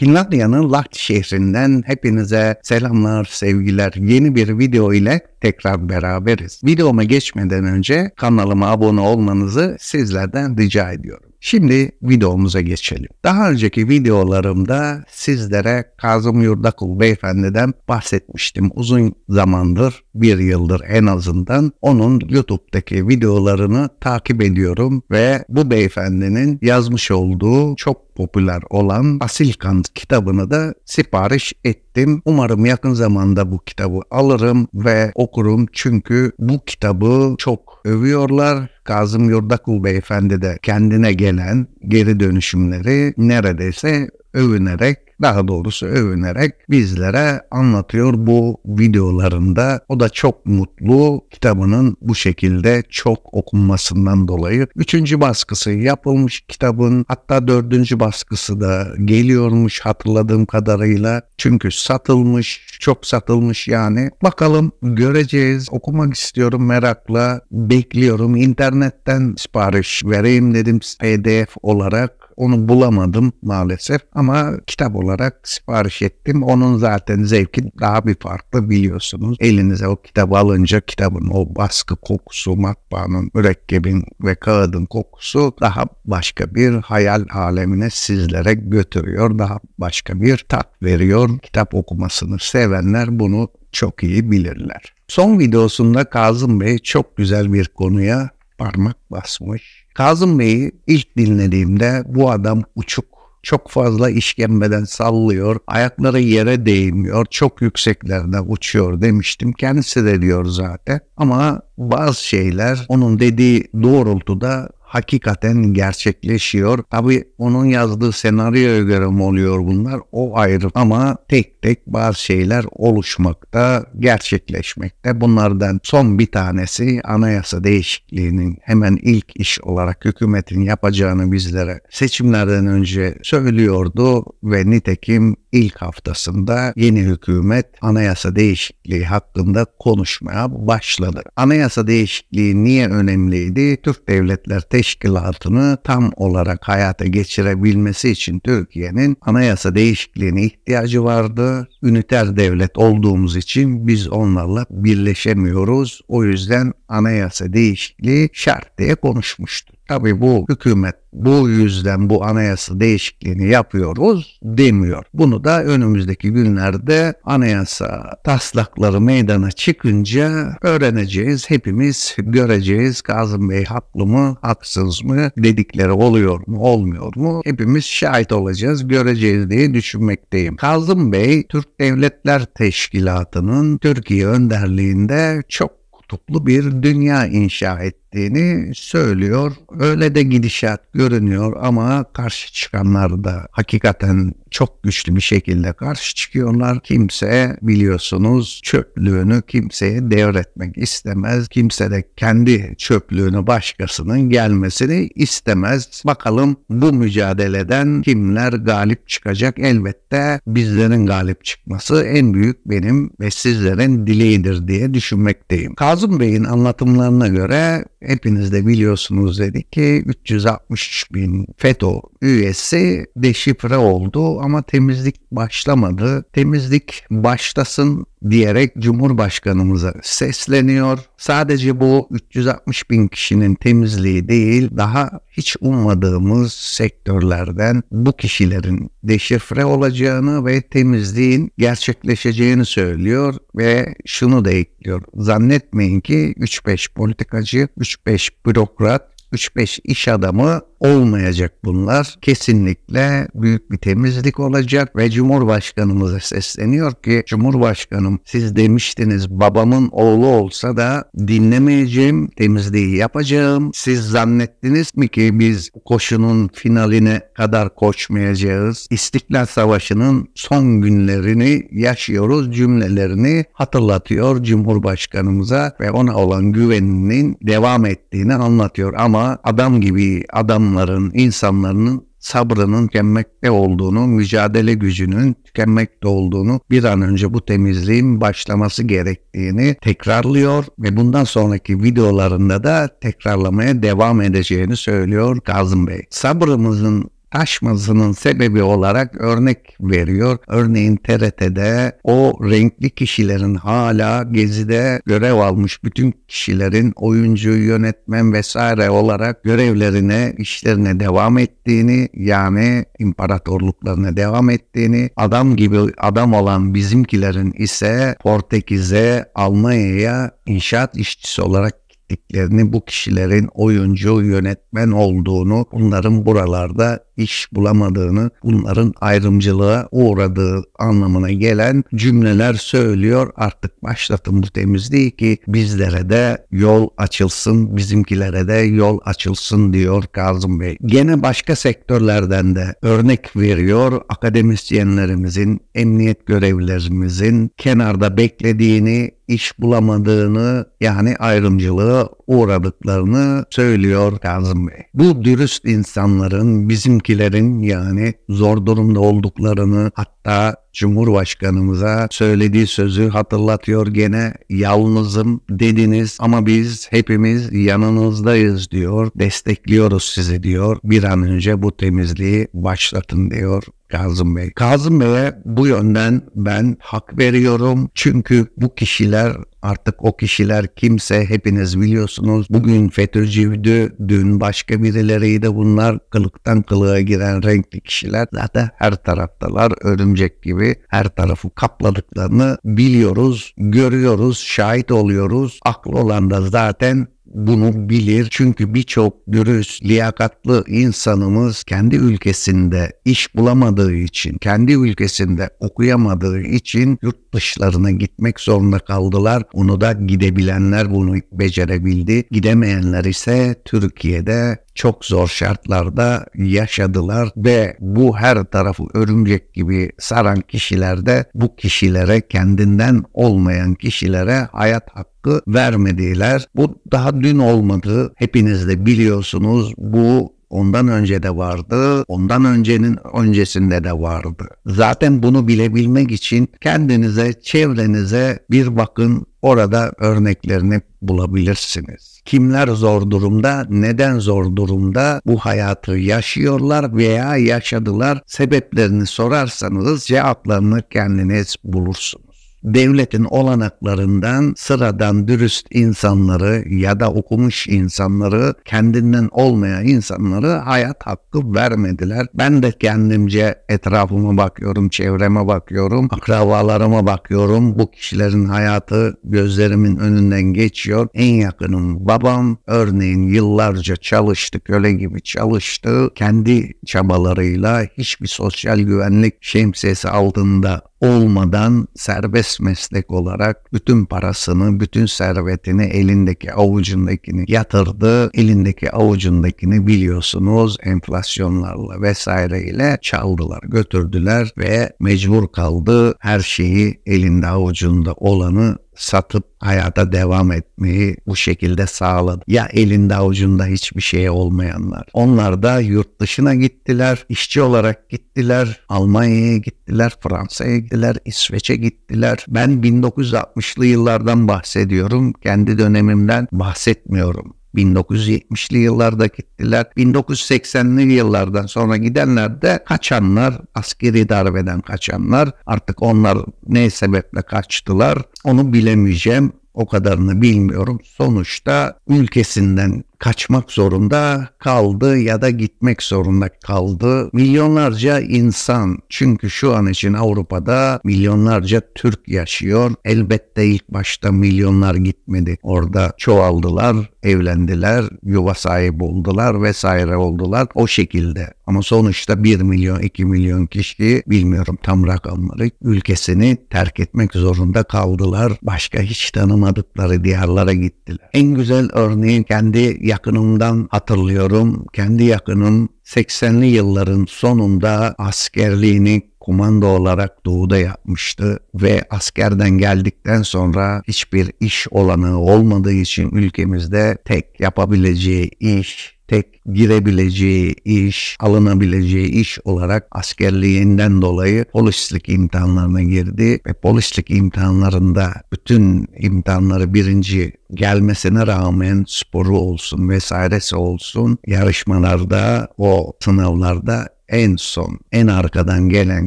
Finlandiya'nın Lahti şehrinden hepinize selamlar, sevgiler. Yeni bir video ile tekrar beraberiz. Videoma geçmeden önce kanalıma abone olmanızı sizlerden rica ediyorum. Şimdi videomuza geçelim. Daha önceki videolarımda sizlere Kazım Yurdakul beyefendiden bahsetmiştim. Uzun zamandır, bir yıldır en azından onun YouTube'daki videolarını takip ediyorum ve bu beyefendinin yazmış olduğu çok popüler olan Basilkant kitabını da sipariş ettim. Umarım yakın zamanda bu kitabı alırım ve okurum çünkü bu kitabı çok övüyorlar. Kazım Yurdakul Beyefendi de kendine gelen geri dönüşümleri neredeyse övünerek daha doğrusu övünerek bizlere anlatıyor bu videolarında. O da çok mutlu kitabının bu şekilde çok okunmasından dolayı. Üçüncü baskısı yapılmış kitabın hatta dördüncü baskısı da geliyormuş hatırladığım kadarıyla. Çünkü satılmış, çok satılmış yani. Bakalım göreceğiz. Okumak istiyorum merakla. Bekliyorum. İnternetten sipariş vereyim dedim PDF olarak onu bulamadım maalesef ama kitap olarak sipariş ettim. Onun zaten zevki daha bir farklı biliyorsunuz. Elinize o kitabı alınca kitabın o baskı kokusu, matbaanın, mürekkebin ve kağıdın kokusu daha başka bir hayal alemine sizlere götürüyor. Daha başka bir tat veriyor. Kitap okumasını sevenler bunu çok iyi bilirler. Son videosunda Kazım Bey çok güzel bir konuya parmak basmış. Kazım Bey'i ilk dinlediğimde bu adam uçuk çok fazla işkembeden sallıyor, ayakları yere değmiyor, çok yükseklerde uçuyor demiştim. Kendisi de diyor zaten. Ama bazı şeyler onun dediği doğrultuda hakikaten gerçekleşiyor. Tabii onun yazdığı senaryoya göre mi oluyor bunlar o ayrı ama tek tek bazı şeyler oluşmakta, gerçekleşmekte. Bunlardan son bir tanesi anayasa değişikliğinin hemen ilk iş olarak hükümetin yapacağını bizlere seçimlerden önce söylüyordu ve nitekim ilk haftasında yeni hükümet anayasa değişikliği hakkında konuşmaya başladı. Anayasa değişikliği niye önemliydi? Türk Devletler Tek teşkilatını tam olarak hayata geçirebilmesi için Türkiye'nin anayasa değişikliğine ihtiyacı vardı. Üniter devlet olduğumuz için biz onlarla birleşemiyoruz. O yüzden anayasa değişikliği şart diye konuşmuştu. Tabii bu hükümet bu yüzden bu anayasa değişikliğini yapıyoruz demiyor. Bunu da önümüzdeki günlerde anayasa taslakları meydana çıkınca öğreneceğiz. Hepimiz göreceğiz Kazım Bey haklı mı, haksız mı, dedikleri oluyor mu, olmuyor mu? Hepimiz şahit olacağız, göreceğiz diye düşünmekteyim. Kazım Bey Türk Devletler Teşkilatı'nın Türkiye önderliğinde çok kutuplu bir dünya inşa etti ettiğini söylüyor. Öyle de gidişat görünüyor ama karşı çıkanlar da hakikaten çok güçlü bir şekilde karşı çıkıyorlar. Kimse biliyorsunuz çöplüğünü kimseye devretmek istemez. Kimse de kendi çöplüğünü başkasının gelmesini istemez. Bakalım bu mücadeleden kimler galip çıkacak? Elbette bizlerin galip çıkması en büyük benim ve sizlerin dileğidir diye düşünmekteyim. Kazım Bey'in anlatımlarına göre hepiniz de biliyorsunuz dedik ki 360 bin FETÖ üyesi deşifre oldu ama temizlik başlamadı. Temizlik başlasın diyerek Cumhurbaşkanımıza sesleniyor. Sadece bu 360 bin kişinin temizliği değil daha hiç ummadığımız sektörlerden bu kişilerin deşifre olacağını ve temizliğin gerçekleşeceğini söylüyor ve şunu da ekliyor. Zannetmeyin ki 3-5 politikacı, 3-5 bürokrat 3-5 iş adamı olmayacak bunlar. Kesinlikle büyük bir temizlik olacak ve Cumhurbaşkanımıza sesleniyor ki Cumhurbaşkanım siz demiştiniz babamın oğlu olsa da dinlemeyeceğim, temizliği yapacağım. Siz zannettiniz mi ki biz koşunun finaline kadar koşmayacağız? İstiklal Savaşı'nın son günlerini yaşıyoruz cümlelerini hatırlatıyor Cumhurbaşkanımıza ve ona olan güveninin devam ettiğini anlatıyor ama ama adam gibi adamların, insanların sabrının tükenmekte olduğunu, mücadele gücünün tükenmekte olduğunu, bir an önce bu temizliğin başlaması gerektiğini tekrarlıyor ve bundan sonraki videolarında da tekrarlamaya devam edeceğini söylüyor Kazım Bey. Sabrımızın Taşmasının sebebi olarak örnek veriyor. Örneğin TRT'de o renkli kişilerin hala gezide görev almış bütün kişilerin oyuncu, yönetmen vesaire olarak görevlerine, işlerine devam ettiğini yani imparatorluklarına devam ettiğini, adam gibi adam olan bizimkilerin ise Portekiz'e, Almanya'ya inşaat işçisi olarak ettiklerini, bu kişilerin oyuncu, yönetmen olduğunu, bunların buralarda iş bulamadığını, bunların ayrımcılığa uğradığı anlamına gelen cümleler söylüyor. Artık başlatın bu temizliği ki bizlere de yol açılsın, bizimkilere de yol açılsın diyor Kazım Bey. Gene başka sektörlerden de örnek veriyor. Akademisyenlerimizin, emniyet görevlilerimizin kenarda beklediğini, iş bulamadığını yani ayrımcılığı uğradıklarını söylüyor Kazım Bey. Bu dürüst insanların bizimkilerin yani zor durumda olduklarını hatta Cumhurbaşkanımıza söylediği sözü hatırlatıyor gene yalnızım dediniz ama biz hepimiz yanınızdayız diyor destekliyoruz sizi diyor bir an önce bu temizliği başlatın diyor Kazım Bey. Kazım Bey'e bu yönden ben hak veriyorum. Çünkü bu kişiler artık o kişiler kimse hepiniz biliyorsunuz. Bugün FETÖ'cüydü, dün başka birileriydi bunlar. Kılıktan kılığa giren renkli kişiler zaten her taraftalar örümcek gibi her tarafı kapladıklarını biliyoruz, görüyoruz, şahit oluyoruz. Aklı olan da zaten bunu bilir. Çünkü birçok dürüst, liyakatlı insanımız kendi ülkesinde iş bulamadığı için, kendi ülkesinde okuyamadığı için yurt dışlarına gitmek zorunda kaldılar. Onu da gidebilenler bunu becerebildi. Gidemeyenler ise Türkiye'de çok zor şartlarda yaşadılar ve bu her tarafı örümcek gibi saran kişilerde bu kişilere kendinden olmayan kişilere hayat hakkı vermediler. Bu daha dün olmadı. Hepiniz de biliyorsunuz bu Ondan önce de vardı, ondan öncenin öncesinde de vardı. Zaten bunu bilebilmek için kendinize, çevrenize bir bakın, orada örneklerini bulabilirsiniz. Kimler zor durumda, neden zor durumda bu hayatı yaşıyorlar veya yaşadılar sebeplerini sorarsanız cevaplarını kendiniz bulursunuz devletin olanaklarından sıradan dürüst insanları ya da okumuş insanları kendinden olmayan insanları hayat hakkı vermediler. Ben de kendimce etrafıma bakıyorum, çevreme bakıyorum, akrabalarıma bakıyorum. Bu kişilerin hayatı gözlerimin önünden geçiyor. En yakınım babam örneğin yıllarca çalıştı, köle gibi çalıştı. Kendi çabalarıyla hiçbir sosyal güvenlik şemsiyesi altında olmadan serbest meslek olarak bütün parasını, bütün servetini elindeki avucundakini yatırdı. Elindeki avucundakini biliyorsunuz enflasyonlarla vesaireyle çaldılar, götürdüler ve mecbur kaldı her şeyi elinde avucunda olanı satıp hayata devam etmeyi bu şekilde sağladı. Ya elinde avucunda hiçbir şey olmayanlar. Onlar da yurt dışına gittiler, işçi olarak gittiler, Almanya'ya gittiler, Fransa'ya gittiler, İsveç'e gittiler. Ben 1960'lı yıllardan bahsediyorum, kendi dönemimden bahsetmiyorum. 1970'li yıllarda gittiler. 1980'li yıllardan sonra gidenler de kaçanlar, askeri darbeden kaçanlar. Artık onlar ne sebeple kaçtılar onu bilemeyeceğim. O kadarını bilmiyorum. Sonuçta ülkesinden kaçmak zorunda kaldı ya da gitmek zorunda kaldı. Milyonlarca insan çünkü şu an için Avrupa'da milyonlarca Türk yaşıyor. Elbette ilk başta milyonlar gitmedi. Orada çoğaldılar, evlendiler, yuva sahibi oldular vesaire oldular o şekilde. Ama sonuçta 1 milyon 2 milyon kişi bilmiyorum tam rakamları ülkesini terk etmek zorunda kaldılar. Başka hiç tanımadıkları diyarlara gittiler. En güzel örneği kendi yakınımdan hatırlıyorum. Kendi yakınım 80'li yılların sonunda askerliğini komando olarak doğuda yapmıştı ve askerden geldikten sonra hiçbir iş olanı olmadığı için ülkemizde tek yapabileceği iş tek girebileceği iş, alınabileceği iş olarak askerliğinden dolayı polislik imtihanlarına girdi ve polislik imtihanlarında bütün imtihanları birinci gelmesine rağmen sporu olsun vesairesi olsun yarışmalarda o sınavlarda en son en arkadan gelen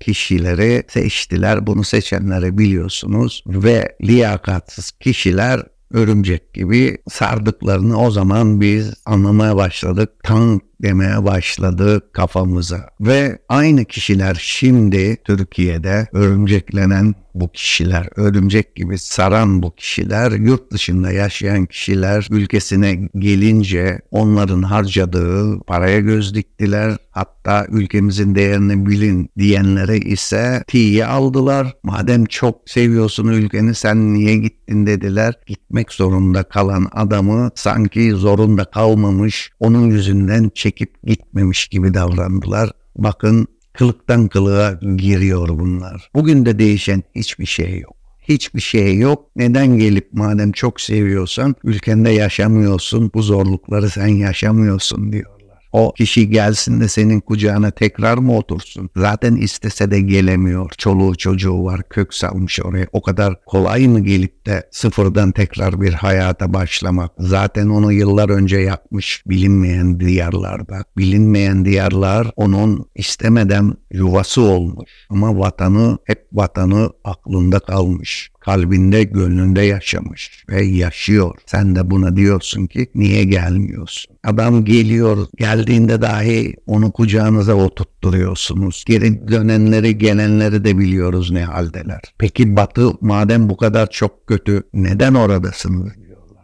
kişileri seçtiler. Bunu seçenleri biliyorsunuz ve liyakatsız kişiler örümcek gibi sardıklarını o zaman biz anlamaya başladık. Tank yüklemeye başladı kafamıza. Ve aynı kişiler şimdi Türkiye'de örümceklenen bu kişiler, örümcek gibi saran bu kişiler, yurt dışında yaşayan kişiler ülkesine gelince onların harcadığı paraya göz diktiler. Hatta ülkemizin değerini bilin diyenlere ise tiye aldılar. Madem çok seviyorsun ülkeni sen niye gittin dediler. Gitmek zorunda kalan adamı sanki zorunda kalmamış onun yüzünden çek çekip gitmemiş gibi davrandılar. Bakın kılıktan kılığa giriyor bunlar. Bugün de değişen hiçbir şey yok. Hiçbir şey yok. Neden gelip madem çok seviyorsan ülkende yaşamıyorsun, bu zorlukları sen yaşamıyorsun diyorlar. O kişi gelsin de senin kucağına tekrar mı otursun? Zaten istese de gelemiyor. Çoluğu çocuğu var kök salmış oraya. O kadar kolay mı gelip de sıfırdan tekrar bir hayata başlamak? Zaten onu yıllar önce yapmış bilinmeyen diyarlarda. Bilinmeyen diyarlar onun istemeden yuvası olmuş. Ama vatanı hep vatanı aklında kalmış kalbinde gönlünde yaşamış ve yaşıyor. Sen de buna diyorsun ki niye gelmiyorsun? Adam geliyor geldiğinde dahi onu kucağınıza oturtturuyorsunuz. Geri dönenleri gelenleri de biliyoruz ne haldeler. Peki batı madem bu kadar çok kötü neden oradasınız?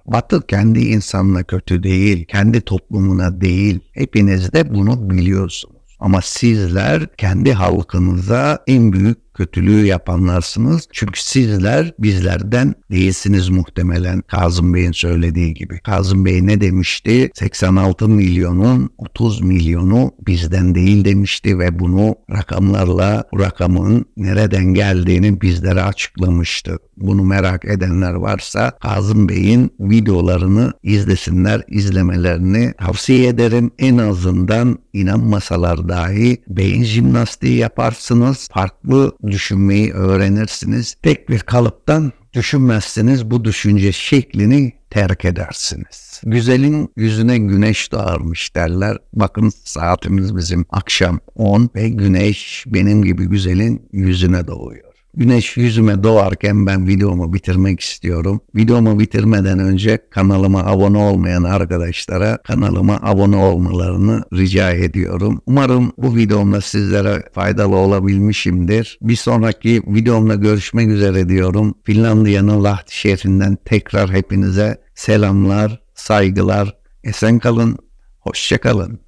Batı kendi insanına kötü değil, kendi toplumuna değil. Hepiniz de bunu biliyorsunuz. Ama sizler kendi halkınıza en büyük kötülüğü yapanlarsınız. Çünkü sizler bizlerden değilsiniz muhtemelen Kazım Bey'in söylediği gibi. Kazım Bey ne demişti? 86 milyonun 30 milyonu bizden değil demişti ve bunu rakamlarla bu rakamın nereden geldiğini bizlere açıklamıştı. Bunu merak edenler varsa Kazım Bey'in videolarını izlesinler, izlemelerini tavsiye ederim. En azından inanmasalar dahi beyin jimnastiği yaparsınız. Farklı düşünmeyi öğrenirsiniz. Tek bir kalıptan düşünmezsiniz bu düşünce şeklini terk edersiniz. Güzelin yüzüne güneş doğarmış derler. Bakın saatimiz bizim akşam 10 ve güneş benim gibi güzelin yüzüne doğuyor. Güneş yüzüme doğarken ben videomu bitirmek istiyorum. Videomu bitirmeden önce kanalıma abone olmayan arkadaşlara kanalıma abone olmalarını rica ediyorum. Umarım bu videomda sizlere faydalı olabilmişimdir. Bir sonraki videomda görüşmek üzere diyorum. Finlandiya'nın Lahti şehrinden tekrar hepinize selamlar, saygılar. Esen kalın, hoşça kalın.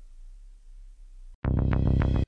Thank you.